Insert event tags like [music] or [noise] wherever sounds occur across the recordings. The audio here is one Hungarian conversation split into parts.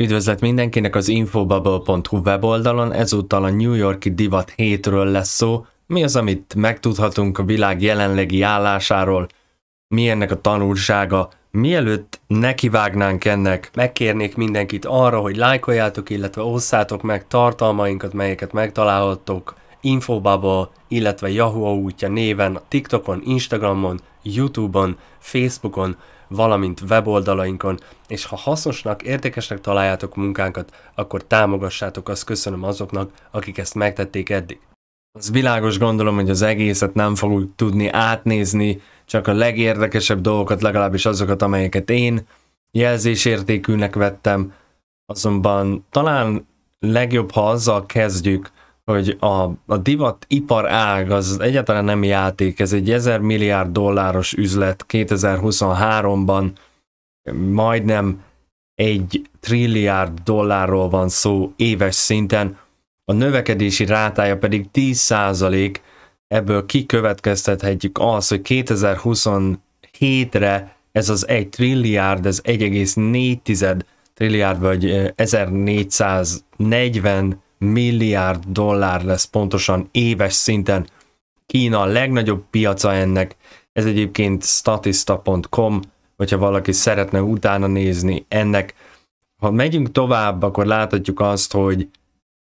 Üdvözlet mindenkinek az infobubble.hu weboldalon, ezúttal a New Yorki divat hétről lesz szó, mi az, amit megtudhatunk a világ jelenlegi állásáról, mi ennek a tanulsága, Mielőtt nekivágnánk ennek, megkérnék mindenkit arra, hogy lájkoljátok, illetve osszátok meg tartalmainkat, melyeket megtalálhattok Infobubble, illetve Yahoo útja néven, TikTokon, Instagramon, Youtube-on, Facebookon, valamint weboldalainkon, és ha hasznosnak, értékesnek találjátok munkánkat, akkor támogassátok, azt köszönöm azoknak, akik ezt megtették eddig. Az világos gondolom, hogy az egészet nem fogjuk tudni átnézni, csak a legérdekesebb dolgokat, legalábbis azokat, amelyeket én jelzésértékűnek vettem, azonban talán legjobb, ha azzal kezdjük, hogy a, a divat ipar ág az egyáltalán nem játék, ez egy 1000 milliárd dolláros üzlet 2023-ban majdnem egy trilliárd dollárról van szó éves szinten, a növekedési rátája pedig 10%, ebből kikövetkeztethetjük az, hogy 2027-re ez az 1 trilliárd, ez 1,4 trilliárd vagy 1440 eh, milliárd dollár lesz pontosan éves szinten. Kína a legnagyobb piaca ennek, ez egyébként statista.com, hogyha valaki szeretne utána nézni ennek. Ha megyünk tovább, akkor láthatjuk azt, hogy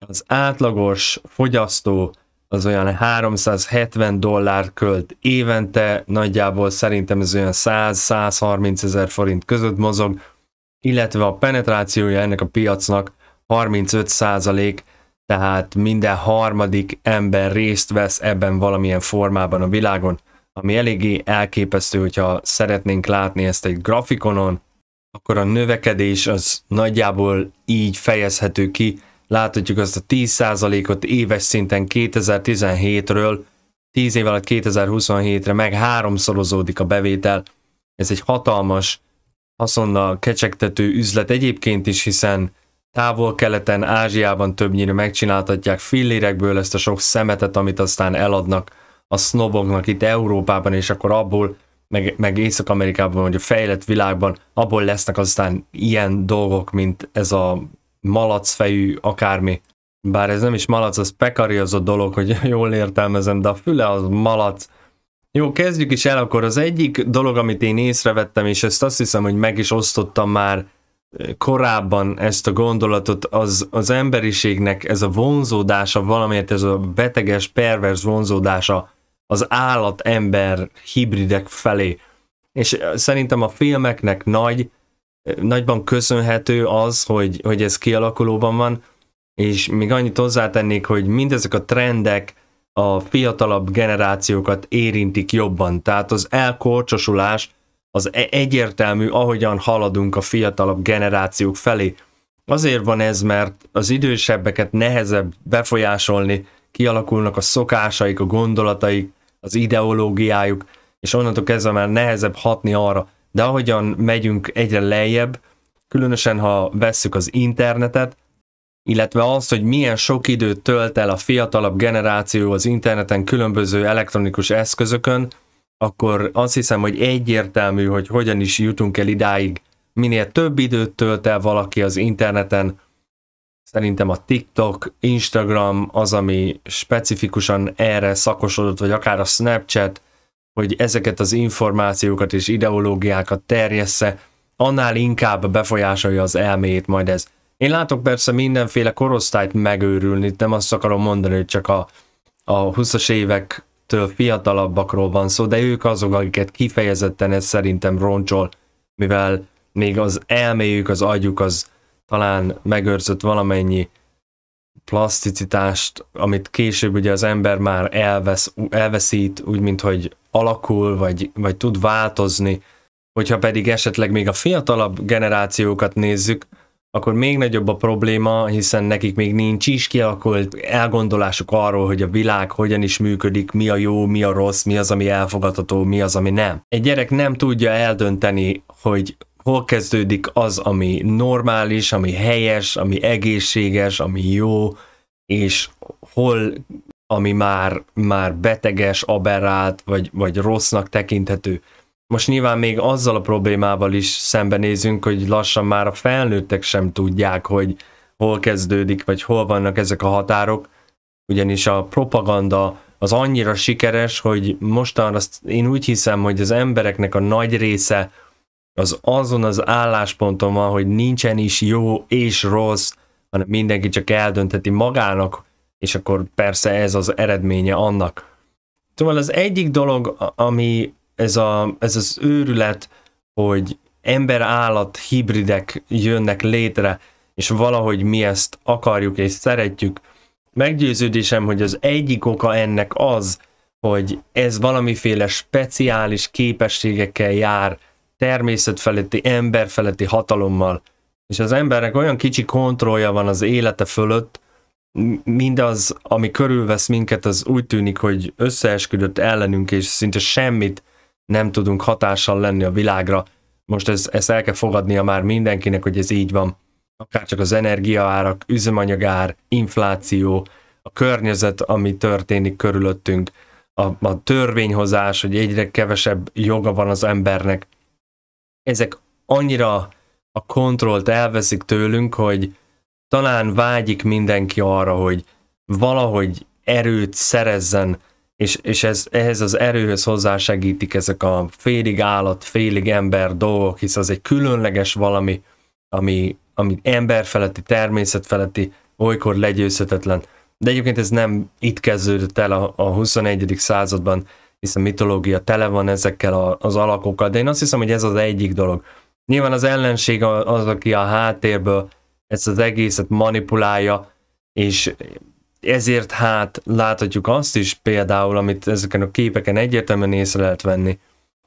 az átlagos fogyasztó az olyan 370 dollár költ évente, nagyjából szerintem ez olyan 100-130 ezer forint között mozog, illetve a penetrációja ennek a piacnak 35 százalék, tehát minden harmadik ember részt vesz ebben valamilyen formában a világon, ami eléggé elképesztő, hogyha szeretnénk látni ezt egy grafikonon, akkor a növekedés az nagyjából így fejezhető ki. Láthatjuk azt a 10%-ot éves szinten 2017-ről, 10 év alatt 2027-re meg háromszorozódik a bevétel. Ez egy hatalmas, haszonnal kecsegtető üzlet egyébként is, hiszen távol-keleten, Ázsiában többnyire megcsináltatják fillérekből ezt a sok szemetet, amit aztán eladnak a sznoboknak itt Európában, és akkor abból, meg, meg Észak-Amerikában, vagy a fejlett világban, abból lesznek aztán ilyen dolgok, mint ez a malacfejű akármi. Bár ez nem is malac, az pekari az a dolog, hogy [laughs] jól értelmezem, de a füle az malac. Jó, kezdjük is el akkor. Az egyik dolog, amit én észrevettem, és ezt azt hiszem, hogy meg is osztottam már korábban ezt a gondolatot, az, az emberiségnek ez a vonzódása, valamiért ez a beteges, pervers vonzódása az állat-ember hibridek felé. És szerintem a filmeknek nagy, nagyban köszönhető az, hogy, hogy ez kialakulóban van, és még annyit hozzátennék, hogy mindezek a trendek a fiatalabb generációkat érintik jobban. Tehát az elkorcsosulás az e- egyértelmű, ahogyan haladunk a fiatalabb generációk felé. Azért van ez, mert az idősebbeket nehezebb befolyásolni, kialakulnak a szokásaik, a gondolataik, az ideológiájuk, és onnantól kezdve már nehezebb hatni arra. De ahogyan megyünk egyre lejjebb, különösen ha vesszük az internetet, illetve azt, hogy milyen sok időt tölt el a fiatalabb generáció az interneten különböző elektronikus eszközökön, akkor azt hiszem, hogy egyértelmű, hogy hogyan is jutunk el idáig. Minél több időt tölt el valaki az interneten, szerintem a TikTok, Instagram az, ami specifikusan erre szakosodott, vagy akár a Snapchat, hogy ezeket az információkat és ideológiákat terjessze, annál inkább befolyásolja az elméjét majd ez. Én látok persze mindenféle korosztályt megőrülni, nem azt akarom mondani, hogy csak a, a 20-as évek től fiatalabbakról van szó, de ők azok, akiket kifejezetten ez szerintem roncsol, mivel még az elméjük, az agyuk az talán megőrzött valamennyi plasticitást, amit később ugye az ember már elvesz, elveszít, úgy, mint hogy alakul, vagy, vagy tud változni. Hogyha pedig esetleg még a fiatalabb generációkat nézzük, akkor még nagyobb a probléma, hiszen nekik még nincs is kialakult elgondolásuk arról, hogy a világ hogyan is működik, mi a jó, mi a rossz, mi az, ami elfogadható, mi az, ami nem. Egy gyerek nem tudja eldönteni, hogy hol kezdődik az, ami normális, ami helyes, ami egészséges, ami jó, és hol ami már, már beteges, aberrált, vagy, vagy rossznak tekinthető. Most nyilván még azzal a problémával is szembenézünk, hogy lassan már a felnőttek sem tudják, hogy hol kezdődik, vagy hol vannak ezek a határok, ugyanis a propaganda az annyira sikeres, hogy mostanra én úgy hiszem, hogy az embereknek a nagy része az azon az állásponton van, hogy nincsen is jó és rossz, hanem mindenki csak eldöntheti magának, és akkor persze ez az eredménye annak. Szóval az egyik dolog, ami ez, a, ez az őrület, hogy ember-állat hibridek jönnek létre, és valahogy mi ezt akarjuk és szeretjük. Meggyőződésem, hogy az egyik oka ennek az, hogy ez valamiféle speciális képességekkel jár, természetfeletti, emberfeletti hatalommal. És az embernek olyan kicsi kontrollja van az élete fölött, mindaz, ami körülvesz minket, az úgy tűnik, hogy összeesküdött ellenünk, és szinte semmit nem tudunk hatással lenni a világra. Most ez, ezt el kell fogadnia már mindenkinek, hogy ez így van. Akár csak az energiaárak, üzemanyagár, infláció, a környezet, ami történik körülöttünk, a, a törvényhozás, hogy egyre kevesebb joga van az embernek. Ezek annyira a kontrollt elveszik tőlünk, hogy talán vágyik mindenki arra, hogy valahogy erőt szerezzen és, és ez, ehhez az erőhöz hozzásegítik ezek a félig állat, félig ember dolgok, hisz az egy különleges valami, ami, ami emberfeletti, természetfeletti, olykor legyőzhetetlen. De egyébként ez nem itt kezdődött el a, a 21. században, hisz a mitológia tele van ezekkel a, az alakokkal, de én azt hiszem, hogy ez az egyik dolog. Nyilván az ellenség az, aki a háttérből ezt az egészet manipulálja, és ezért hát láthatjuk azt is például, amit ezeken a képeken egyértelműen észre lehet venni,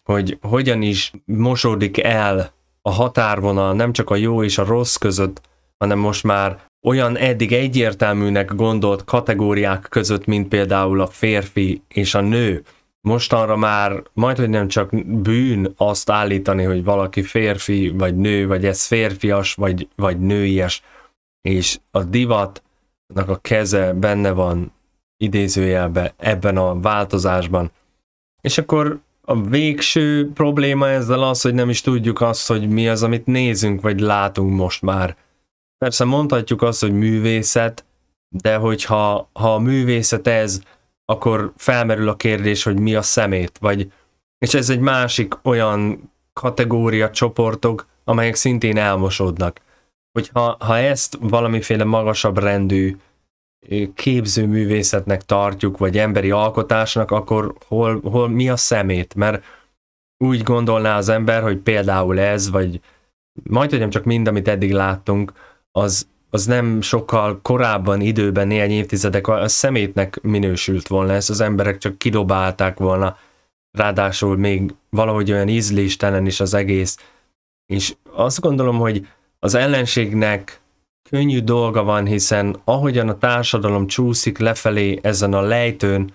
hogy hogyan is mosódik el a határvonal nem csak a jó és a rossz között, hanem most már olyan eddig egyértelműnek gondolt kategóriák között, mint például a férfi és a nő. Mostanra már majd hogy nem csak bűn azt állítani, hogy valaki férfi vagy nő, vagy ez férfias, vagy, vagy nőies. És a divat a keze benne van idézőjelben ebben a változásban. És akkor a végső probléma ezzel az, hogy nem is tudjuk azt, hogy mi az, amit nézünk, vagy látunk most már. Persze mondhatjuk azt, hogy művészet, de hogyha ha a művészet ez, akkor felmerül a kérdés, hogy mi a szemét, vagy és ez egy másik olyan kategória csoportok, amelyek szintén elmosódnak hogyha ha ezt valamiféle magasabb rendű képzőművészetnek tartjuk, vagy emberi alkotásnak, akkor hol, hol mi a szemét? Mert úgy gondolná az ember, hogy például ez, vagy majd hogy nem csak mind, amit eddig láttunk, az, az nem sokkal korábban időben, néhány évtizedek a szemétnek minősült volna, ezt az emberek csak kidobálták volna, ráadásul még valahogy olyan ízléstelen is az egész. És azt gondolom, hogy az ellenségnek könnyű dolga van, hiszen ahogyan a társadalom csúszik lefelé ezen a lejtőn,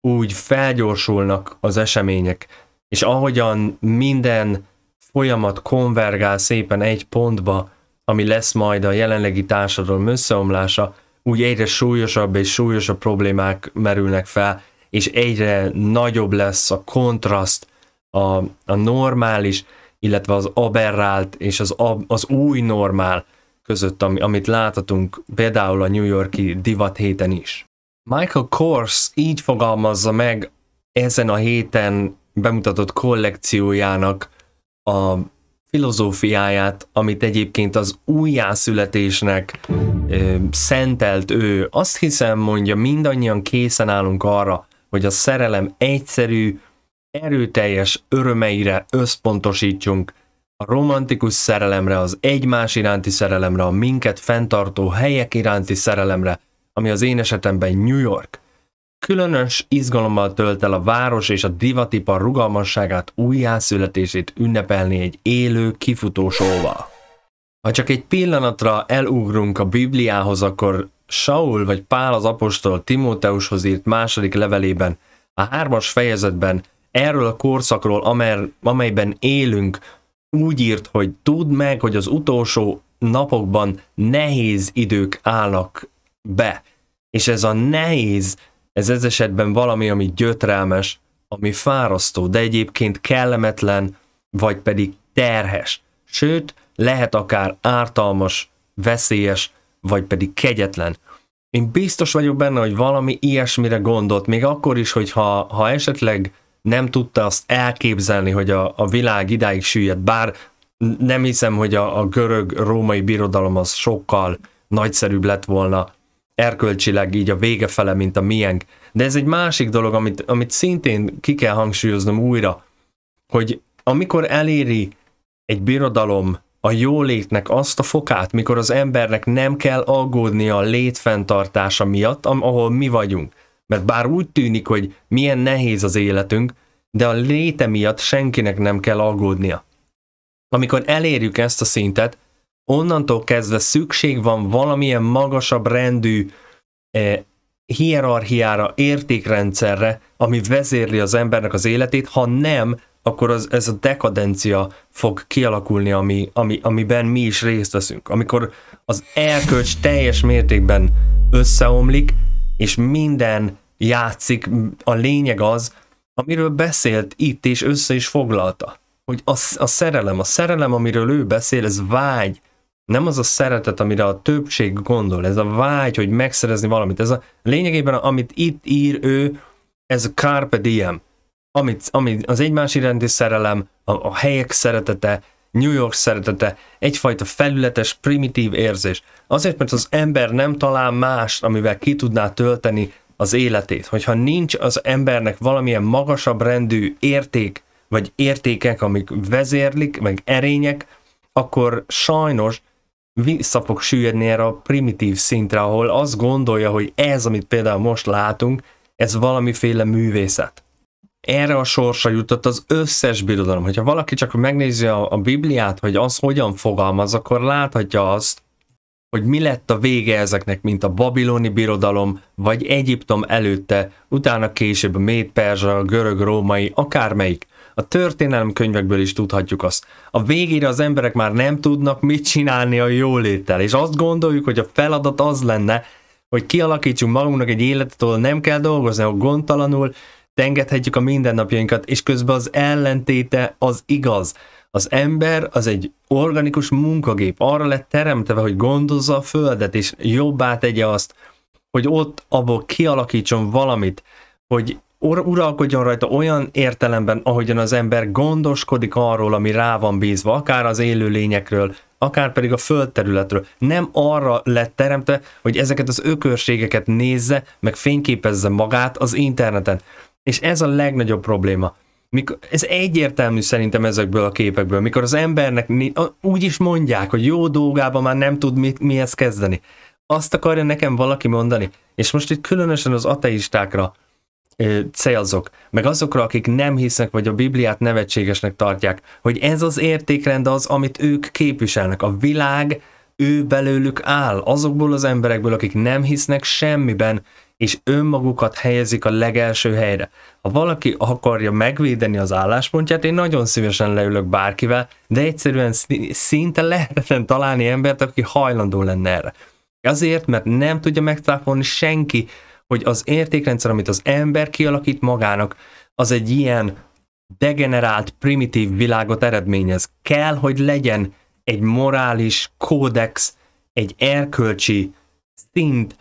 úgy felgyorsulnak az események, és ahogyan minden folyamat konvergál szépen egy pontba, ami lesz majd a jelenlegi társadalom összeomlása, úgy egyre súlyosabb és súlyosabb problémák merülnek fel, és egyre nagyobb lesz a kontraszt, a, a normális illetve az aberrált és az, ab, az új normál között, ami, amit láthatunk például a New Yorki divat héten is. Michael Kors így fogalmazza meg ezen a héten bemutatott kollekciójának a filozófiáját, amit egyébként az újjászületésnek ö, szentelt ő. Azt hiszem, mondja, mindannyian készen állunk arra, hogy a szerelem egyszerű, erőteljes örömeire összpontosítsunk, a romantikus szerelemre, az egymás iránti szerelemre, a minket fenntartó helyek iránti szerelemre, ami az én esetemben New York. Különös izgalommal tölt el a város és a divatipar rugalmasságát, újjászületését ünnepelni egy élő, kifutós óval. Ha csak egy pillanatra elugrunk a Bibliához, akkor Saul vagy Pál az apostol Timóteushoz írt második levelében, a hármas fejezetben erről a korszakról, amer, amelyben élünk, úgy írt, hogy tudd meg, hogy az utolsó napokban nehéz idők állnak be. És ez a nehéz, ez ez esetben valami, ami gyötrelmes, ami fárasztó, de egyébként kellemetlen, vagy pedig terhes. Sőt, lehet akár ártalmas, veszélyes, vagy pedig kegyetlen. Én biztos vagyok benne, hogy valami ilyesmire gondolt, még akkor is, hogyha ha esetleg nem tudta azt elképzelni, hogy a, a világ idáig süllyed, bár nem hiszem, hogy a, a görög-római birodalom az sokkal nagyszerűbb lett volna erkölcsileg így a vége fele, mint a miénk. De ez egy másik dolog, amit, amit szintén ki kell hangsúlyoznom újra, hogy amikor eléri egy birodalom a jólétnek azt a fokát, mikor az embernek nem kell aggódnia a létfenntartása miatt, ahol mi vagyunk. Mert bár úgy tűnik, hogy milyen nehéz az életünk, de a léte miatt senkinek nem kell aggódnia. Amikor elérjük ezt a szintet, onnantól kezdve szükség van valamilyen magasabb rendű eh, hierarchiára, értékrendszerre, ami vezérli az embernek az életét, ha nem, akkor az, ez a dekadencia fog kialakulni, ami, ami, amiben mi is részt veszünk. Amikor az elkölcs teljes mértékben összeomlik, és minden játszik, a lényeg az, amiről beszélt itt, és össze is foglalta. Hogy a, a szerelem, a szerelem, amiről ő beszél, ez vágy, nem az a szeretet, amire a többség gondol, ez a vágy, hogy megszerezni valamit. Ez a lényegében, amit itt ír ő, ez a carpe diem, amit, amit az egymás iránti szerelem, a, a helyek szeretete, New York szeretete, egyfajta felületes, primitív érzés. Azért, mert az ember nem talál más, amivel ki tudná tölteni az életét. Hogyha nincs az embernek valamilyen magasabb rendű érték, vagy értékek, amik vezérlik, meg erények, akkor sajnos vissza fog süllyedni erre a primitív szintre, ahol azt gondolja, hogy ez, amit például most látunk, ez valamiféle művészet erre a sorsa jutott az összes birodalom. Hogyha valaki csak megnézi a, a Bibliát, hogy az hogyan fogalmaz, akkor láthatja azt, hogy mi lett a vége ezeknek, mint a babiloni birodalom, vagy Egyiptom előtte, utána később a méd, perzsa, a görög, római, akármelyik. A könyvekből is tudhatjuk azt. A végére az emberek már nem tudnak mit csinálni a jóléttel, és azt gondoljuk, hogy a feladat az lenne, hogy kialakítsunk magunknak egy életet, ahol nem kell dolgozni, ahol gondtalanul engedhetjük a mindennapjainkat, és közben az ellentéte az igaz. Az ember az egy organikus munkagép, arra lett teremtve, hogy gondozza a földet, és jobbá tegye azt, hogy ott abból kialakítson valamit, hogy uralkodjon rajta olyan értelemben, ahogyan az ember gondoskodik arról, ami rá van bízva, akár az élőlényekről, akár pedig a földterületről. Nem arra lett teremtve, hogy ezeket az ökörségeket nézze, meg fényképezze magát az interneten. És ez a legnagyobb probléma. Mikor, ez egyértelmű szerintem ezekből a képekből, mikor az embernek úgy is mondják, hogy jó dolgában már nem tud mit, mihez kezdeni. Azt akarja nekem valaki mondani. És most itt különösen az ateistákra ö, célzok, meg azokra, akik nem hisznek, vagy a Bibliát nevetségesnek tartják, hogy ez az értékrend az, amit ők képviselnek. A világ ő belőlük áll, azokból az emberekből, akik nem hisznek semmiben, és önmagukat helyezik a legelső helyre. Ha valaki akarja megvédeni az álláspontját, én nagyon szívesen leülök bárkivel, de egyszerűen szinte lehetetlen találni embert, aki hajlandó lenne erre. Azért, mert nem tudja megtáfolni senki, hogy az értékrendszer, amit az ember kialakít magának, az egy ilyen degenerált, primitív világot eredményez. Kell, hogy legyen egy morális kódex, egy erkölcsi szint,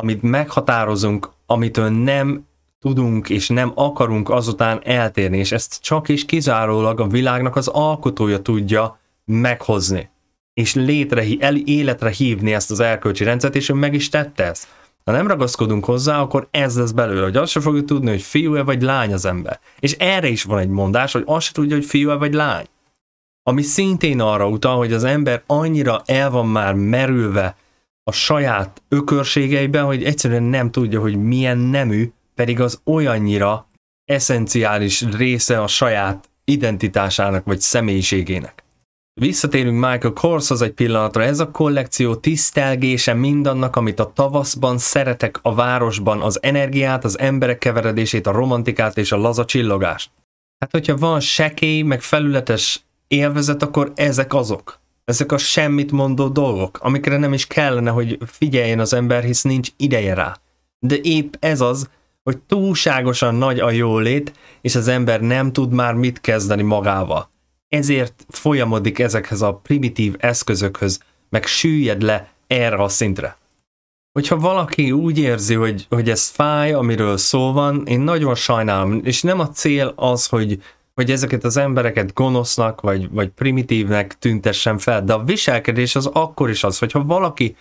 amit meghatározunk, amitől nem tudunk és nem akarunk azután eltérni, és ezt csak és kizárólag a világnak az alkotója tudja meghozni, és létre, el, életre hívni ezt az erkölcsi rendszert, és ő meg is tette ezt. Ha nem ragaszkodunk hozzá, akkor ez lesz belőle, hogy azt se fogjuk tudni, hogy fiú-e vagy lány az ember. És erre is van egy mondás, hogy azt se tudja, hogy fiú-e vagy lány. Ami szintén arra utal, hogy az ember annyira el van már merülve a saját ökörségeiben, hogy egyszerűen nem tudja, hogy milyen nemű, pedig az olyannyira eszenciális része a saját identitásának vagy személyiségének. Visszatérünk Michael Korshoz egy pillanatra, ez a kollekció tisztelgése mindannak, amit a tavaszban szeretek a városban, az energiát, az emberek keveredését, a romantikát és a laza csillogást. Hát hogyha van sekély, meg felületes élvezet, akkor ezek azok. Ezek a semmit mondó dolgok, amikre nem is kellene, hogy figyeljen az ember, hisz nincs ideje rá. De épp ez az, hogy túlságosan nagy a jólét, és az ember nem tud már mit kezdeni magával. Ezért folyamodik ezekhez a primitív eszközökhöz, meg süllyed le erre a szintre. Hogyha valaki úgy érzi, hogy, hogy ez fáj, amiről szó van, én nagyon sajnálom, és nem a cél az, hogy hogy ezeket az embereket gonosznak, vagy, vagy primitívnek tüntessen fel, de a viselkedés az akkor is az, hogyha valaki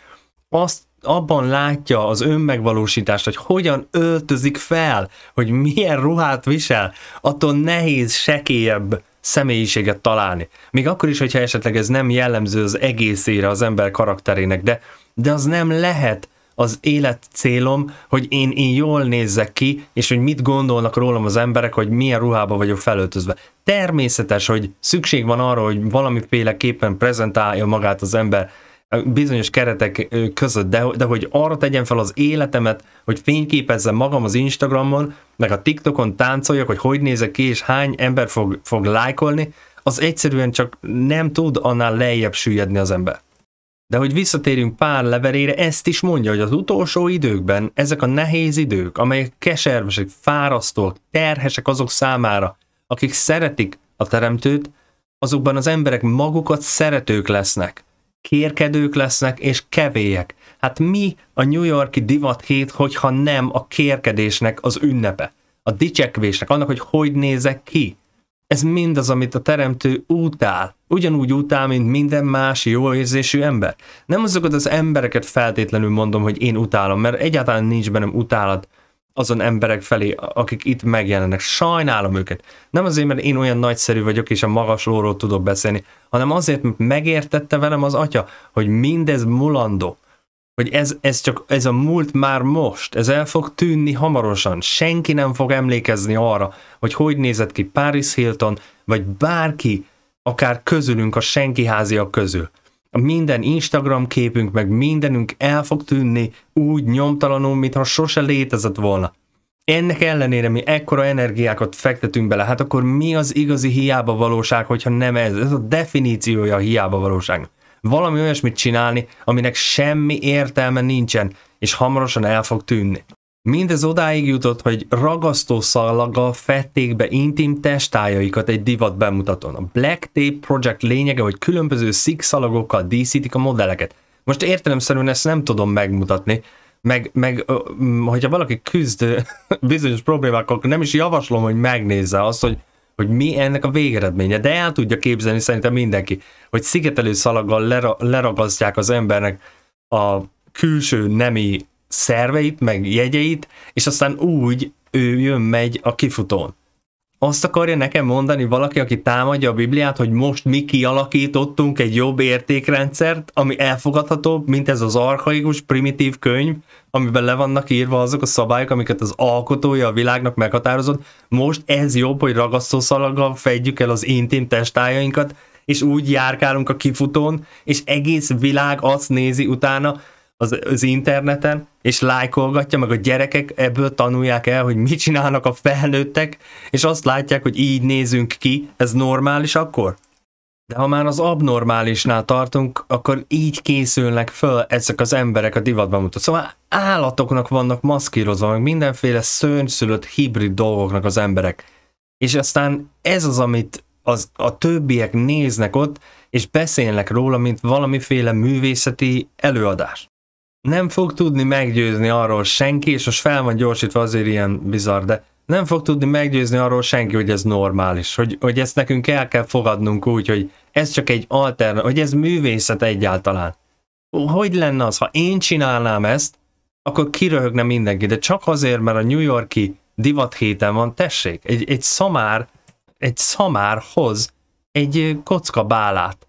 azt abban látja az önmegvalósítást, hogy hogyan öltözik fel, hogy milyen ruhát visel, attól nehéz sekélyebb személyiséget találni. Még akkor is, hogyha esetleg ez nem jellemző az egészére az ember karakterének, de, de az nem lehet az élet célom, hogy én, én jól nézzek ki, és hogy mit gondolnak rólam az emberek, hogy milyen ruhába vagyok felöltözve. Természetes, hogy szükség van arra, hogy valamiféleképpen prezentálja magát az ember bizonyos keretek között, de, de hogy arra tegyem fel az életemet, hogy fényképezzem magam az Instagramon, meg a TikTokon táncoljak, hogy hogy nézek ki, és hány ember fog, fog lájkolni, az egyszerűen csak nem tud annál lejjebb süllyedni az ember. De hogy visszatérjünk pár leverére, ezt is mondja, hogy az utolsó időkben ezek a nehéz idők, amelyek keservesek, fárasztóak, terhesek azok számára, akik szeretik a teremtőt, azokban az emberek magukat szeretők lesznek, kérkedők lesznek és kevélyek. Hát mi a New Yorki divat hét, hogyha nem a kérkedésnek az ünnepe, a dicsekvésnek, annak, hogy hogy nézek ki, ez mindaz, amit a teremtő utál. Ugyanúgy utál, mint minden más jó érzésű ember. Nem azokat az embereket feltétlenül mondom, hogy én utálom, mert egyáltalán nincs bennem utálat azon emberek felé, akik itt megjelennek. Sajnálom őket. Nem azért, mert én olyan nagyszerű vagyok, és a magas lóról tudok beszélni, hanem azért, mert megértette velem az atya, hogy mindez mulandó hogy ez, ez csak, ez a múlt már most, ez el fog tűnni hamarosan, senki nem fog emlékezni arra, hogy hogy nézett ki Paris Hilton, vagy bárki, akár közülünk a senki háziak közül. A minden Instagram képünk, meg mindenünk el fog tűnni úgy nyomtalanul, mintha sose létezett volna. Ennek ellenére mi ekkora energiákat fektetünk bele, hát akkor mi az igazi hiába valóság, hogyha nem ez? Ez a definíciója a hiába valóságnak valami olyasmit csinálni, aminek semmi értelme nincsen, és hamarosan el fog tűnni. Mindez odáig jutott, hogy szallaggal fették be intim testájaikat egy divat bemutatón. A Black Tape Project lényege, hogy különböző szikszalagokkal díszítik a modelleket. Most értelemszerűen ezt nem tudom megmutatni, meg, meg hogyha valaki küzd [laughs] bizonyos problémákkal, akkor nem is javaslom, hogy megnézze azt, hogy hogy mi ennek a végeredménye, de el tudja képzelni szerintem mindenki, hogy szigetelő szalaggal lera- leragasztják az embernek a külső nemi szerveit, meg jegyeit, és aztán úgy ő jön-megy a kifutón azt akarja nekem mondani valaki, aki támadja a Bibliát, hogy most mi kialakítottunk egy jobb értékrendszert, ami elfogadhatóbb, mint ez az archaikus, primitív könyv, amiben le vannak írva azok a szabályok, amiket az alkotója a világnak meghatározott. Most ez jobb, hogy ragasztószalaggal fedjük el az intim testájainkat, és úgy járkálunk a kifutón, és egész világ azt nézi utána, az, az interneten, és lájkolgatja, meg a gyerekek ebből tanulják el, hogy mit csinálnak a felnőttek, és azt látják, hogy így nézünk ki, ez normális akkor? De ha már az abnormálisnál tartunk, akkor így készülnek föl ezek az emberek a divatban mutat. Szóval állatoknak vannak maszkírozva, meg mindenféle szörnyszülött hibrid dolgoknak az emberek. És aztán ez az, amit az, a többiek néznek ott, és beszélnek róla, mint valamiféle művészeti előadás nem fog tudni meggyőzni arról senki, és most fel van gyorsítva azért ilyen bizarr, de nem fog tudni meggyőzni arról senki, hogy ez normális, hogy, hogy ezt nekünk el kell fogadnunk úgy, hogy ez csak egy alternatív, hogy ez művészet egyáltalán. Hogy lenne az, ha én csinálnám ezt, akkor kiröhögne mindenki, de csak azért, mert a New Yorki divat héten van, tessék, egy, egy szamár, egy szamár hoz egy kocka bálát.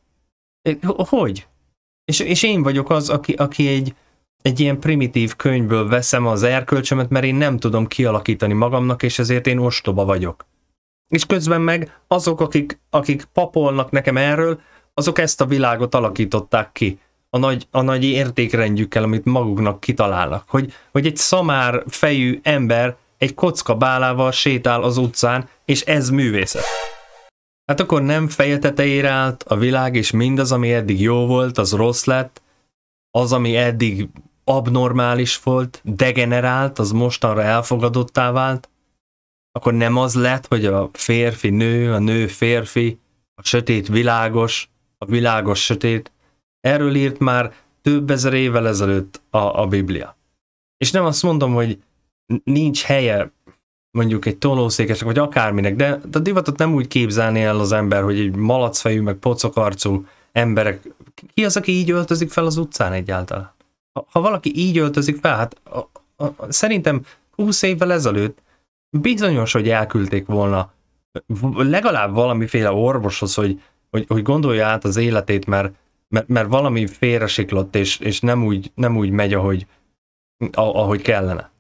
Hogy? És, és én vagyok az, aki, aki egy egy ilyen primitív könyvből veszem az erkölcsömet, mert én nem tudom kialakítani magamnak, és ezért én ostoba vagyok. És közben meg azok, akik, akik papolnak nekem erről, azok ezt a világot alakították ki a nagy, a nagy értékrendjükkel, amit maguknak kitalálnak. Hogy, hogy egy szamár fejű ember egy kocka bálával sétál az utcán, és ez művészet. Hát akkor nem feje tetejére állt a világ, és mindaz, ami eddig jó volt, az rossz lett, az, ami eddig abnormális volt, degenerált, az mostanra elfogadottá vált, akkor nem az lett, hogy a férfi nő, a nő férfi, a sötét világos, a világos sötét. Erről írt már több ezer évvel ezelőtt a, a Biblia. És nem azt mondom, hogy nincs helye mondjuk egy tolószékesnek, vagy akárminek, de a divatot nem úgy képzelni el az ember, hogy egy malacfejű, meg pocokarcú emberek. Ki az, aki így öltözik fel az utcán egyáltalán? ha, valaki így öltözik fel, hát a, a, a, szerintem 20 évvel ezelőtt bizonyos, hogy elküldték volna legalább valamiféle orvoshoz, hogy, hogy, hogy gondolja át az életét, mert, mert, mert valami félresiklott, és, és nem, úgy, nem úgy megy, ahogy, ahogy kellene.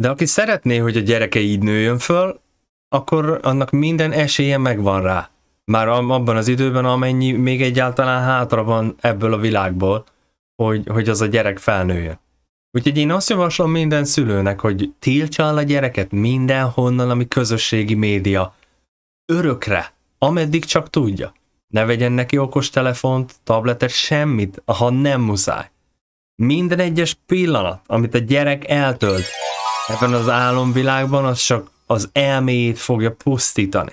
De aki szeretné, hogy a gyereke így nőjön föl, akkor annak minden esélye megvan rá. Már abban az időben, amennyi még egyáltalán hátra van ebből a világból, hogy, hogy az a gyerek felnőjön. Úgyhogy én azt javaslom minden szülőnek, hogy tiltsa el a gyereket mindenhonnan, ami közösségi média. Örökre, ameddig csak tudja. Ne vegyen neki okostelefont, tabletet, semmit, ha nem muszáj. Minden egyes pillanat, amit a gyerek eltölt ebben az álomvilágban, az csak az elméjét fogja pusztítani.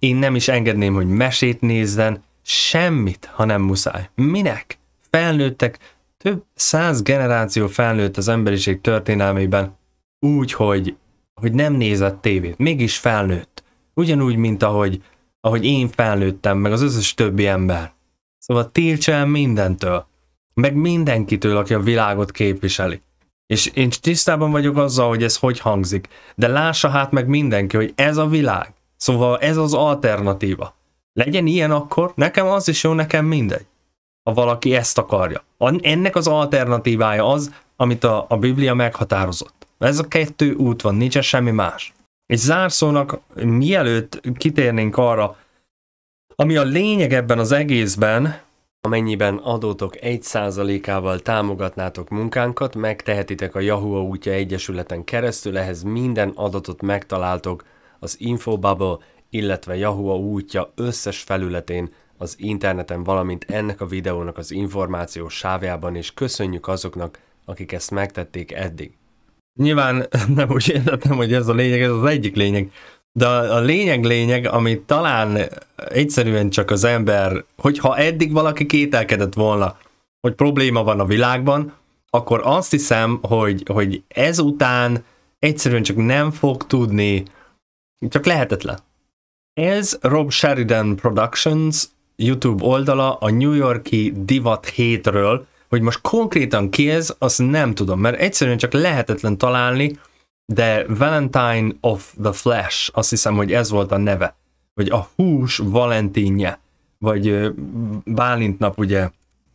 Én nem is engedném, hogy mesét nézzen, semmit, ha nem muszáj. Minek? felnőttek, több száz generáció felnőtt az emberiség történelmében úgy, hogy, hogy nem nézett tévét, mégis felnőtt. Ugyanúgy, mint ahogy, ahogy én felnőttem, meg az összes többi ember. Szóval tiltsa el mindentől, meg mindenkitől, aki a világot képviseli. És én tisztában vagyok azzal, hogy ez hogy hangzik, de lássa hát meg mindenki, hogy ez a világ. Szóval ez az alternatíva. Legyen ilyen akkor, nekem az is jó, nekem mindegy ha valaki ezt akarja. Ennek az alternatívája az, amit a, a Biblia meghatározott. Ez a kettő út van, nincs semmi más. És zárszónak, mielőtt kitérnénk arra, ami a lényeg ebben az egészben, Amennyiben adótok 1%-ával támogatnátok munkánkat, megtehetitek a Yahoo útja egyesületen keresztül, ehhez minden adatot megtaláltok az Infobubble, illetve Yahoo útja összes felületén az interneten, valamint ennek a videónak az információ sávjában, és köszönjük azoknak, akik ezt megtették eddig. Nyilván [laughs] nem úgy értettem, hogy ez a lényeg, ez az egyik lényeg, de a lényeg-lényeg, ami talán egyszerűen csak az ember, hogyha eddig valaki kételkedett volna, hogy probléma van a világban, akkor azt hiszem, hogy, hogy ezután egyszerűen csak nem fog tudni, csak lehetetlen. Ez Rob Sheridan Productions, YouTube oldala a New Yorki divat hétről, hogy most konkrétan ki ez, azt nem tudom, mert egyszerűen csak lehetetlen találni, de Valentine of the Flash, azt hiszem, hogy ez volt a neve, vagy a hús valentinje, vagy Bálint nap ugye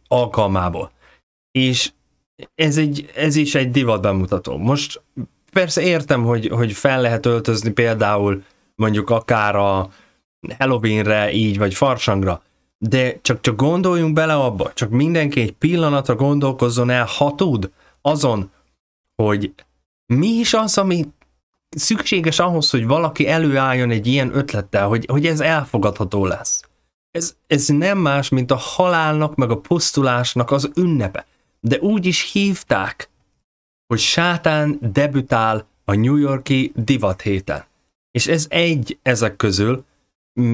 alkalmából. És ez, egy, ez is egy divat bemutató. Most persze értem, hogy, hogy fel lehet öltözni például mondjuk akár a Halloweenre így, vagy farsangra, de csak, csak gondoljunk bele abba, csak mindenki egy pillanatra gondolkozzon el, ha tud, azon, hogy mi is az, ami szükséges ahhoz, hogy valaki előálljon egy ilyen ötlettel, hogy, hogy ez elfogadható lesz. Ez, ez nem más, mint a halálnak, meg a pusztulásnak az ünnepe. De úgy is hívták, hogy sátán debütál a New Yorki divathéten. És ez egy ezek közül,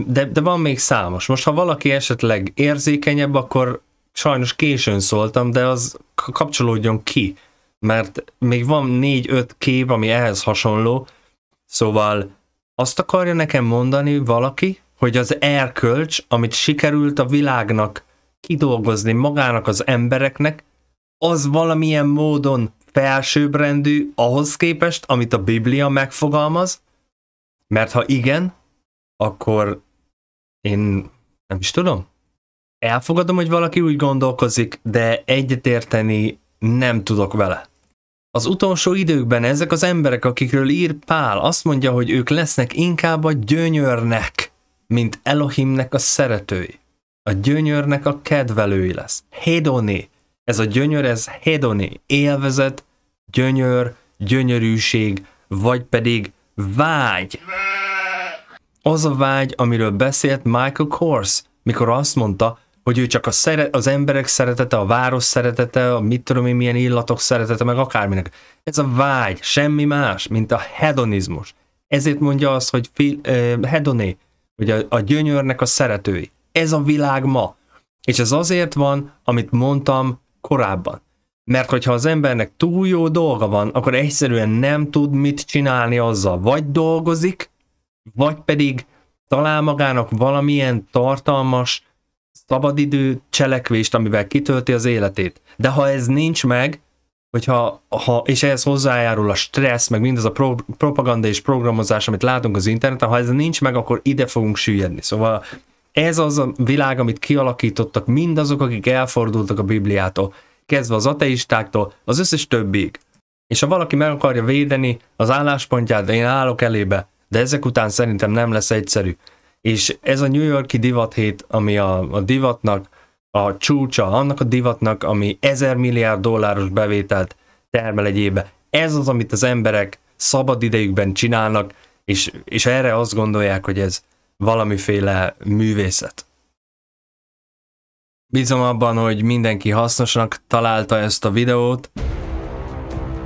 de, de van még számos. Most, ha valaki esetleg érzékenyebb, akkor sajnos későn szóltam, de az kapcsolódjon ki, mert még van négy-öt kép, ami ehhez hasonló, szóval azt akarja nekem mondani valaki, hogy az erkölcs, amit sikerült a világnak kidolgozni magának az embereknek, az valamilyen módon felsőbbrendű ahhoz képest, amit a Biblia megfogalmaz? Mert ha igen, akkor én nem is tudom. Elfogadom, hogy valaki úgy gondolkozik, de egyetérteni nem tudok vele. Az utolsó időkben ezek az emberek, akikről ír Pál, azt mondja, hogy ők lesznek inkább a gyönyörnek, mint Elohimnek a szeretői. A gyönyörnek a kedvelői lesz. Hedoni. Ez a gyönyör, ez hedoni. Élvezet, gyönyör, gyönyörűség, vagy pedig vágy. vágy az a vágy, amiről beszélt Michael Kors, mikor azt mondta, hogy ő csak a szere- az emberek szeretete, a város szeretete, a mit tudom én, milyen illatok szeretete, meg akárminek. Ez a vágy, semmi más, mint a hedonizmus. Ezért mondja azt, hogy fil, eh, hedoné, hogy a, a gyönyörnek a szeretői. Ez a világ ma. És ez azért van, amit mondtam korábban. Mert hogyha az embernek túl jó dolga van, akkor egyszerűen nem tud mit csinálni azzal. Vagy dolgozik, vagy pedig talál magának valamilyen tartalmas szabadidő cselekvést, amivel kitölti az életét. De ha ez nincs meg, hogyha, ha, és ehhez hozzájárul a stressz, meg mindaz a pro, propaganda és programozás, amit látunk az interneten, ha ez nincs meg, akkor ide fogunk süllyedni. Szóval ez az a világ, amit kialakítottak mindazok, akik elfordultak a Bibliától, kezdve az ateistáktól, az összes többig. És ha valaki meg akarja védeni az álláspontját, én állok elébe, de ezek után szerintem nem lesz egyszerű. És ez a New Yorki divat hét, ami a, a divatnak a csúcsa, annak a divatnak, ami ezer milliárd dolláros bevételt termel egy évbe. Ez az, amit az emberek szabad idejükben csinálnak, és, és erre azt gondolják, hogy ez valamiféle művészet. Bízom abban, hogy mindenki hasznosnak találta ezt a videót.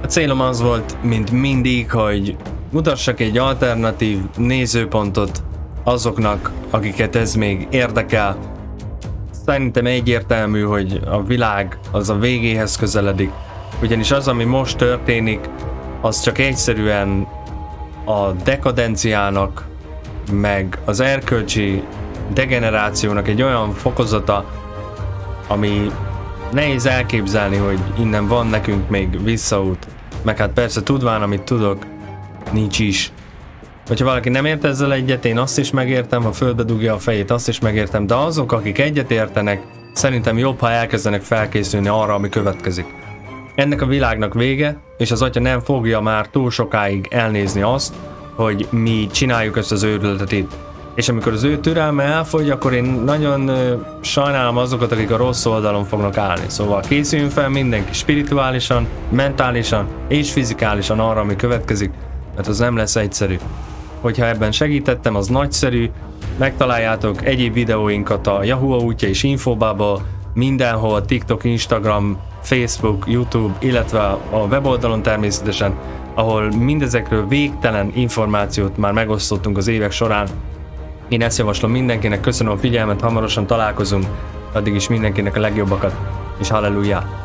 A célom az volt, mint mindig, hogy mutassak egy alternatív nézőpontot azoknak, akiket ez még érdekel. Szerintem egyértelmű, hogy a világ az a végéhez közeledik, ugyanis az, ami most történik, az csak egyszerűen a dekadenciának, meg az erkölcsi degenerációnak egy olyan fokozata, ami nehéz elképzelni, hogy innen van nekünk még visszaút. Meg hát persze tudván, amit tudok, Nincs is. Hogyha valaki nem ért ezzel egyet, én azt is megértem, ha földbe dugja a fejét, azt is megértem, de azok, akik egyet értenek, szerintem jobb, ha elkezdenek felkészülni arra, ami következik. Ennek a világnak vége, és az atya nem fogja már túl sokáig elnézni azt, hogy mi csináljuk ezt az őrületet itt. És amikor az ő türelme elfogy, akkor én nagyon sajnálom azokat, akik a rossz oldalon fognak állni. Szóval készüljünk fel mindenki spirituálisan, mentálisan és fizikálisan arra, ami következik, mert az nem lesz egyszerű. Hogyha ebben segítettem, az nagyszerű, megtaláljátok egyéb videóinkat a Yahoo útja és infobába, mindenhol, TikTok, Instagram, Facebook, YouTube, illetve a weboldalon természetesen, ahol mindezekről végtelen információt már megosztottunk az évek során. Én ezt javaslom mindenkinek, köszönöm a figyelmet, hamarosan találkozunk, addig is mindenkinek a legjobbakat, és hallelujah!